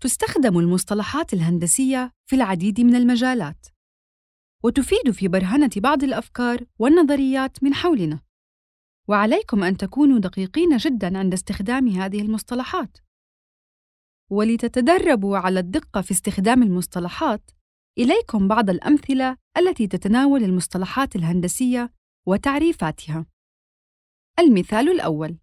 تستخدم المصطلحات الهندسية في العديد من المجالات، وتفيد في برهنة بعض الأفكار والنظريات من حولنا، وعليكم أن تكونوا دقيقين جداً عند استخدام هذه المصطلحات، ولتتدربوا على الدقة في استخدام المصطلحات، إليكم بعض الأمثلة التي تتناول المصطلحات الهندسية وتعريفاتها. المثال الأول: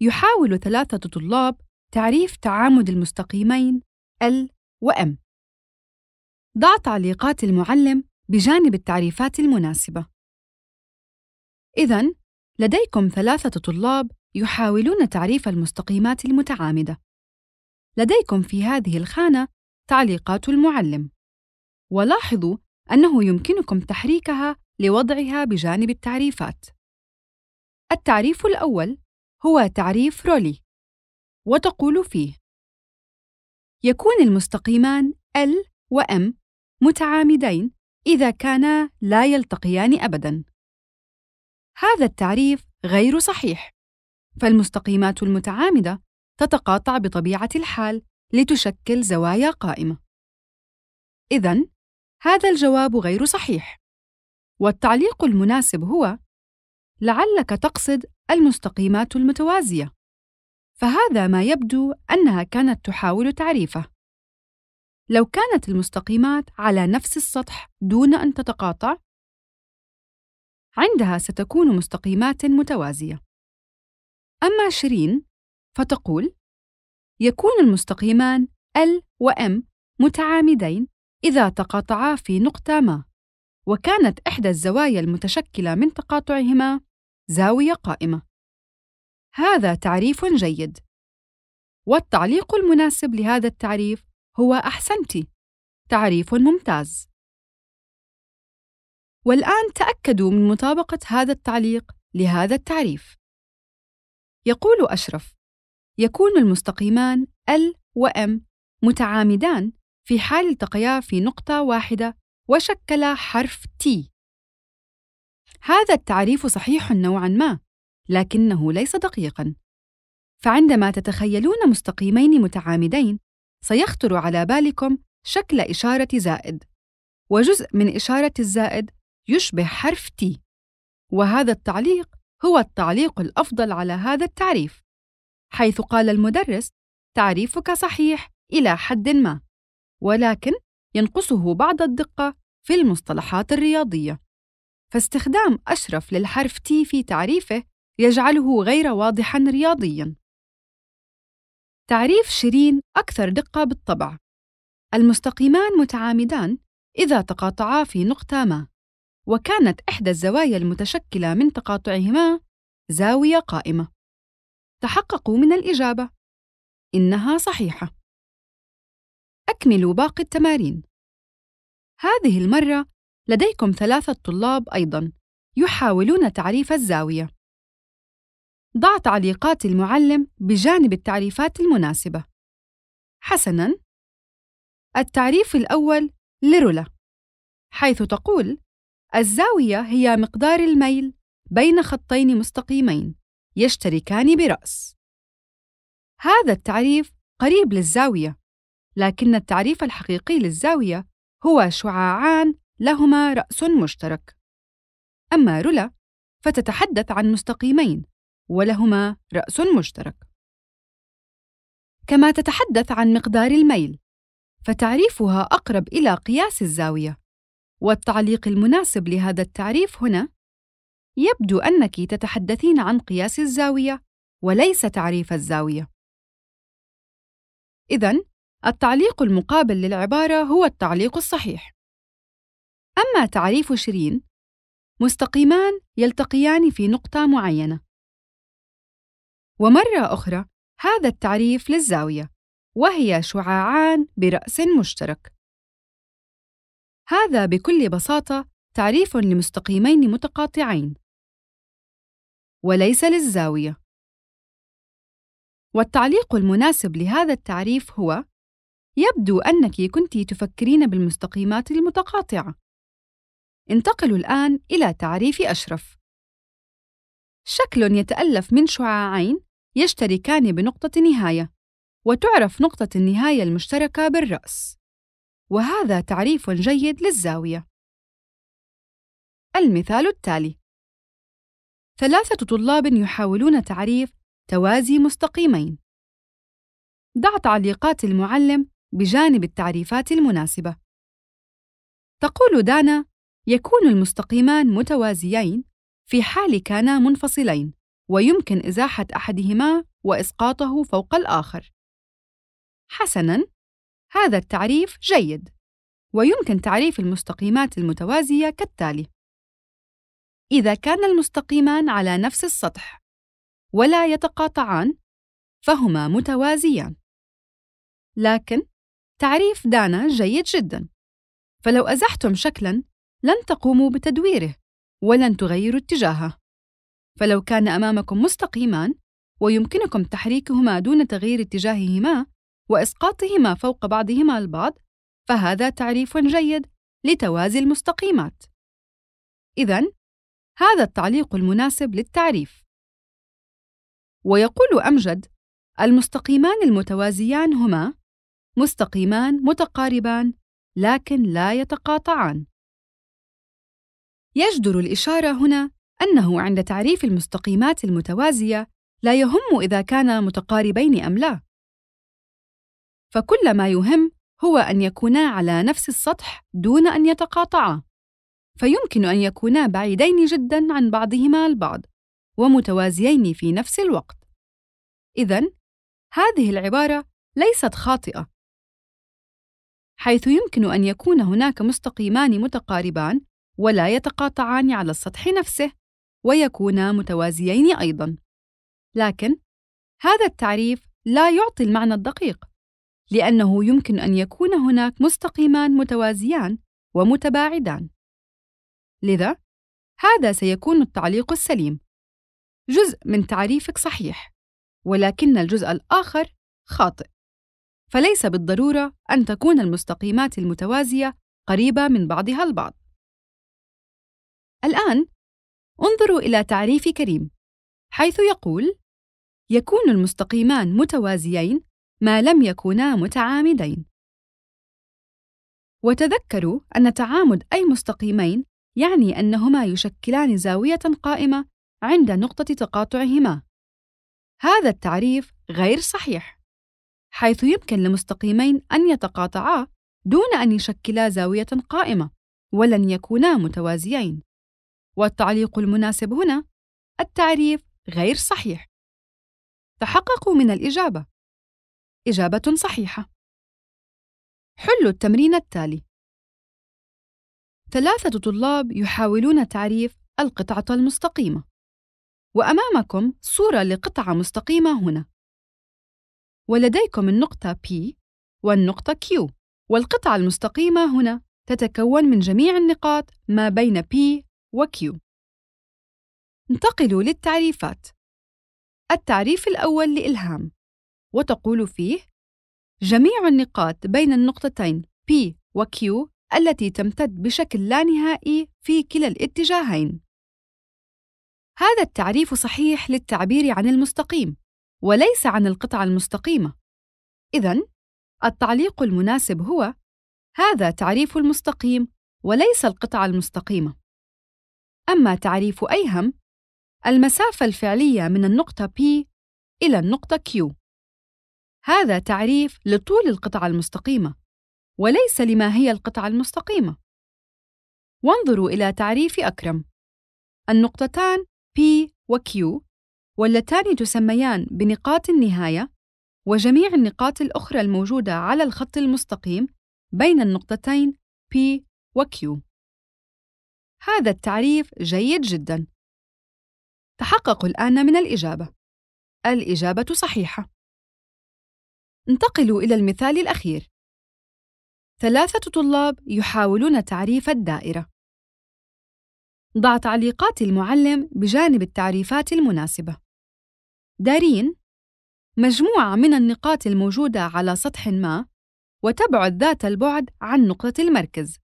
يحاول ثلاثة طلاب تعريف تعامد المستقيمين L و M ضع تعليقات المعلم بجانب التعريفات المناسبة إذا لديكم ثلاثة طلاب يحاولون تعريف المستقيمات المتعامدة لديكم في هذه الخانة تعليقات المعلم ولاحظوا أنه يمكنكم تحريكها لوضعها بجانب التعريفات التعريف الأول هو تعريف رولي وتقول فيه يكون المستقيمان L و M متعامدين إذا كانا لا يلتقيان أبداً. هذا التعريف غير صحيح، فالمستقيمات المتعامدة تتقاطع بطبيعة الحال لتشكل زوايا قائمة. إذاً، هذا الجواب غير صحيح، والتعليق المناسب هو: لعلك تقصد المستقيمات المتوازية، فهذا ما يبدو أنها كانت تحاول تعريفه. لو كانت المستقيمات على نفس السطح دون أن تتقاطع، عندها ستكون مستقيمات متوازية. أما شيرين فتقول: يكون المستقيمان L و M متعامدين إذا تقاطعا في نقطة ما، وكانت إحدى الزوايا المتشكلة من تقاطعهما زاوية قائمة. هذا تعريف جيد والتعليق المناسب لهذا التعريف هو احسنت تعريف ممتاز والان تاكدوا من مطابقه هذا التعليق لهذا التعريف يقول اشرف يكون المستقيمان ال وام متعامدان في حال التقيا في نقطه واحده وشكلا حرف T. هذا التعريف صحيح نوعا ما، لكنه ليس دقيقا فعندما تتخيلون مستقيمين متعامدين سيخطر على بالكم شكل إشارة زائد وجزء من إشارة الزائد يشبه حرف T وهذا التعليق هو التعليق الأفضل على هذا التعريف حيث قال المدرس تعريفك صحيح إلى حد ما ولكن ينقصه بعض الدقة في المصطلحات الرياضية فاستخدام أشرف للحرف T في تعريفه يجعله غير واضحا رياضيا تعريف شيرين أكثر دقة بالطبع المستقيمان متعامدان إذا تقاطعا في نقطة ما وكانت إحدى الزوايا المتشكلة من تقاطعهما زاوية قائمة تحققوا من الإجابة إنها صحيحة أكملوا باقي التمارين هذه المرة لديكم ثلاثة طلاب أيضاً يحاولون تعريف الزاوية ضع تعليقات المعلم بجانب التعريفات المناسبة. حسناً، التعريف الأول لرولا، حيث تقول: الزاوية هي مقدار الميل بين خطين مستقيمين يشتركان برأس. هذا التعريف قريب للزاوية، لكن التعريف الحقيقي للزاوية هو شعاعان لهما رأس مشترك. أما رولا فتتحدث عن مستقيمين ولهما رأس مشترك. كما تتحدث عن مقدار الميل، فتعريفها أقرب إلى قياس الزاوية، والتعليق المناسب لهذا التعريف هنا: يبدو أنك تتحدثين عن قياس الزاوية وليس تعريف الزاوية. إذا التعليق المقابل للعبارة هو التعليق الصحيح. أما تعريف شيرين مستقيمان يلتقيان في نقطة معينة ومرة أخرى هذا التعريف للزاوية وهي شعاعان برأس مشترك هذا بكل بساطة تعريف لمستقيمين متقاطعين وليس للزاوية والتعليق المناسب لهذا التعريف هو يبدو أنك كنت تفكرين بالمستقيمات المتقاطعة انتقلوا الآن إلى تعريف أشرف شكل يتألف من شعاعين يشتركان بنقطة نهاية، وتعرف نقطة النهاية المشتركة بالرأس، وهذا تعريف جيد للزاوية. المثال التالي: ثلاثة طلاب يحاولون تعريف توازي مستقيمين. ضع تعليقات المعلم بجانب التعريفات المناسبة. تقول دانا: يكون المستقيمان متوازيين في حال كانا منفصلين. ويمكن إزاحة أحدهما وإسقاطه فوق الآخر. حسناً، هذا التعريف جيد، ويمكن تعريف المستقيمات المتوازية كالتالي: إذا كان المستقيمان على نفس السطح ولا يتقاطعان، فهما متوازيان. لكن تعريف دانا جيد جدا، فلو أزحتم شكلاً لن تقوموا بتدويره ولن تغيروا اتجاهه. فلو كان أمامكم مستقيمان ويمكنكم تحريكهما دون تغيير اتجاههما وإسقاطهما فوق بعضهما البعض فهذا تعريف جيد لتوازي المستقيمات إذا هذا التعليق المناسب للتعريف ويقول أمجد المستقيمان المتوازيان هما مستقيمان متقاربان لكن لا يتقاطعان يجدر الإشارة هنا أنه عند تعريف المستقيمات المتوازية لا يهم إذا كانا متقاربين أم لا فكل ما يهم هو أن يكونا على نفس السطح دون أن يتقاطعا فيمكن أن يكونا بعيدين جداً عن بعضهما البعض ومتوازيين في نفس الوقت إذا هذه العبارة ليست خاطئة حيث يمكن أن يكون هناك مستقيمان متقاربان ولا يتقاطعان على السطح نفسه ويكونا متوازيين أيضًا. لكن هذا التعريف لا يعطي المعنى الدقيق، لأنه يمكن أن يكون هناك مستقيمان متوازيان ومتباعدان. لذا، هذا سيكون التعليق السليم. جزء من تعريفك صحيح، ولكن الجزء الآخر خاطئ. فليس بالضرورة أن تكون المستقيمات المتوازية قريبة من بعضها البعض. الآن انظروا إلى تعريف كريم، حيث يقول: يكون المستقيمان متوازيين ما لم يكونا متعامدين. وتذكروا أن تعامد أي مستقيمين يعني أنهما يشكلان زاوية قائمة عند نقطة تقاطعهما. هذا التعريف غير صحيح، حيث يمكن لمستقيمين أن يتقاطعا دون أن يشكلا زاوية قائمة، ولن يكونا متوازيين. والتعليق المناسب هنا التعريف غير صحيح تحققوا من الإجابة إجابة صحيحة حلوا التمرين التالي ثلاثة طلاب يحاولون تعريف القطعة المستقيمة وأمامكم صورة لقطعة مستقيمة هنا ولديكم النقطة P والنقطة Q والقطعة المستقيمة هنا تتكون من جميع النقاط ما بين P وكيو انتقلوا للتعريفات التعريف الأول لإلهام وتقول فيه جميع النقاط بين النقطتين P و Q التي تمتد بشكل لا نهائي في كلا الاتجاهين هذا التعريف صحيح للتعبير عن المستقيم وليس عن القطعة المستقيمة إذا التعليق المناسب هو هذا تعريف المستقيم وليس القطعة المستقيمة أما تعريف أيهم المسافة الفعلية من النقطة P إلى النقطة Q هذا تعريف لطول القطعة المستقيمة وليس لما هي القطعة المستقيمة وانظروا إلى تعريف أكرم النقطتان P و Q واللتان تسميان بنقاط النهاية وجميع النقاط الأخرى الموجودة على الخط المستقيم بين النقطتين P و Q هذا التعريف جيد جدا تحققوا الآن من الإجابة الإجابة صحيحة انتقلوا إلى المثال الأخير ثلاثة طلاب يحاولون تعريف الدائرة ضع تعليقات المعلم بجانب التعريفات المناسبة دارين مجموعة من النقاط الموجودة على سطح ما وتبعد ذات البعد عن نقطة المركز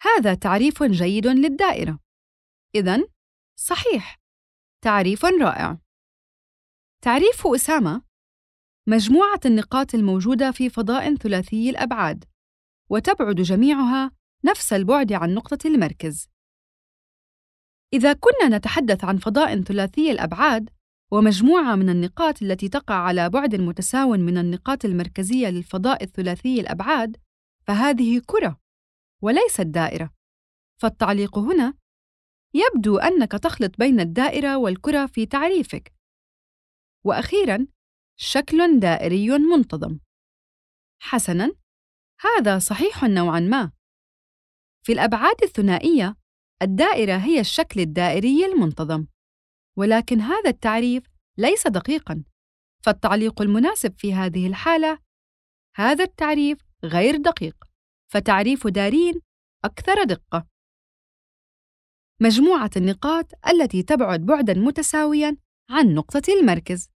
هذا تعريف جيد للدائرة. إذا صحيح، تعريف رائع. تعريف أسامة مجموعة النقاط الموجودة في فضاء ثلاثي الأبعاد، وتبعد جميعها نفس البعد عن نقطة المركز. إذا كنا نتحدث عن فضاء ثلاثي الأبعاد ومجموعة من النقاط التي تقع على بعد متساو من النقاط المركزية للفضاء الثلاثي الأبعاد، فهذه كرة، وليس الدائرة فالتعليق هنا يبدو أنك تخلط بين الدائرة والكرة في تعريفك وأخيراً شكل دائري منتظم حسناً هذا صحيح نوعاً ما في الأبعاد الثنائية الدائرة هي الشكل الدائري المنتظم ولكن هذا التعريف ليس دقيقاً فالتعليق المناسب في هذه الحالة هذا التعريف غير دقيق فتعريف دارين أكثر دقة. مجموعة النقاط التي تبعد بعدًا متساويًا عن نقطة المركز